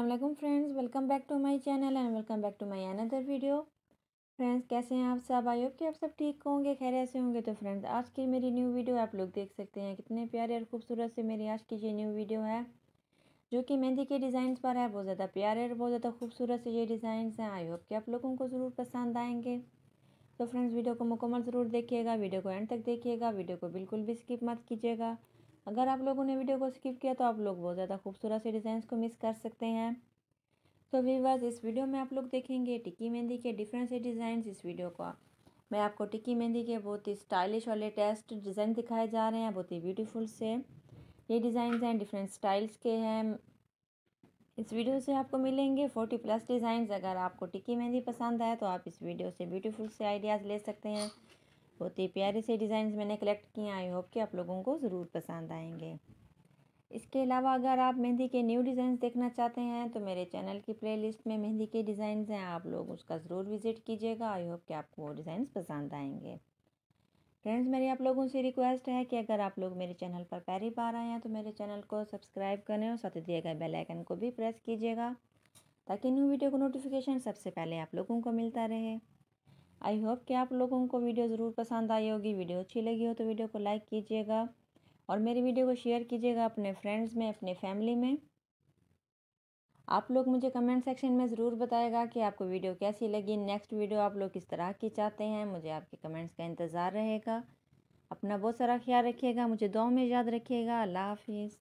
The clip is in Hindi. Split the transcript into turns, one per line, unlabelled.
अल्लाम friends welcome back to my channel and welcome back to my another video friends कैसे हैं आप सब आई होप कि आप सब ठीक होंगे खैर ऐसे होंगे तो फ्रेंड्स आज की मेरी न्यू वीडियो आप लोग देख सकते हैं कितने प्यारे और खूबसूरत से मेरी आज की ये न्यू वीडियो है जो कि मेहंदी के डिज़ाइन पर है बहुत ज़्यादा प्यारे और बहुत ज़्यादा खूबसूरत से ये डिज़ाइन हैं आई होप कि आप लोगों को ज़रूर पसंद आएंगे तो फ्रेंड्स वीडियो को मुकम्मल ज़रूर देखिएगा वीडियो को एंड तक देखिएगा वीडियो को बिल्कुल भी स्किप मत कीजिएगा अगर आप लोगों ने वीडियो को स्किप किया तो आप लोग बहुत ज़्यादा खूबसूरत से डिज़ाइंस को मिस कर सकते हैं तो वीवर्स इस वीडियो में आप लोग देखेंगे टिक्की मेहंदी के डिफरेंट से डिज़ाइंस इस वीडियो को मैं आपको टिक्की मेहंदी के बहुत ही स्टाइलिश और लेटेस्ट डिज़ाइन दिखाए जा रहे हैं बहुत ही ब्यूटीफुल से ये डिज़ाइन हैं डिफरेंट स्टाइल्स के हैं इस वीडियो से आपको मिलेंगे फोर्टी प्लस डिज़ाइंस अगर आपको टिक्की मेहंदी पसंद आए तो आप इस वीडियो से ब्यूटीफुल से आइडियाज़ ले सकते हैं बहुत ही प्यारे से डिज़ाइन मैंने कलेक्ट किए हैं आई होप कि आप लोगों को ज़रूर पसंद आएंगे इसके अलावा अगर आप मेहंदी के न्यू डिज़ाइन देखना चाहते हैं तो मेरे चैनल की प्लेलिस्ट में मेहंदी के डिज़ाइन हैं आप लोग उसका ज़रूर विज़िट कीजिएगा आई होप कि आपको वो डिज़ाइन पसंद आएंगे फ्रेंड्स मेरी आप लोगों से रिक्वेस्ट है कि अगर आप लोग मेरे चैनल पर पहली बार आए हैं तो मेरे चैनल को सब्सक्राइब करें और साथ ही दिए गए बेल आइकन को भी प्रेस कीजिएगा ताकि न्यू वीडियो को नोटिफिकेशन सबसे पहले आप लोगों को मिलता रहे आई होप कि आप लोगों को वीडियो ज़रूर पसंद आई होगी वीडियो अच्छी लगी हो तो वीडियो को लाइक कीजिएगा और मेरी वीडियो को शेयर कीजिएगा अपने फ्रेंड्स में अपने फैमिली में आप लोग मुझे कमेंट सेक्शन में ज़रूर बताएगा कि आपको वीडियो कैसी लगी नेक्स्ट वीडियो आप लोग किस तरह की चाहते हैं मुझे आपके कमेंट्स का इंतज़ार रहेगा अपना बहुत सारा ख्याल रखिएगा मुझे दो में याद रखिएगा अल्लाह हाफिज़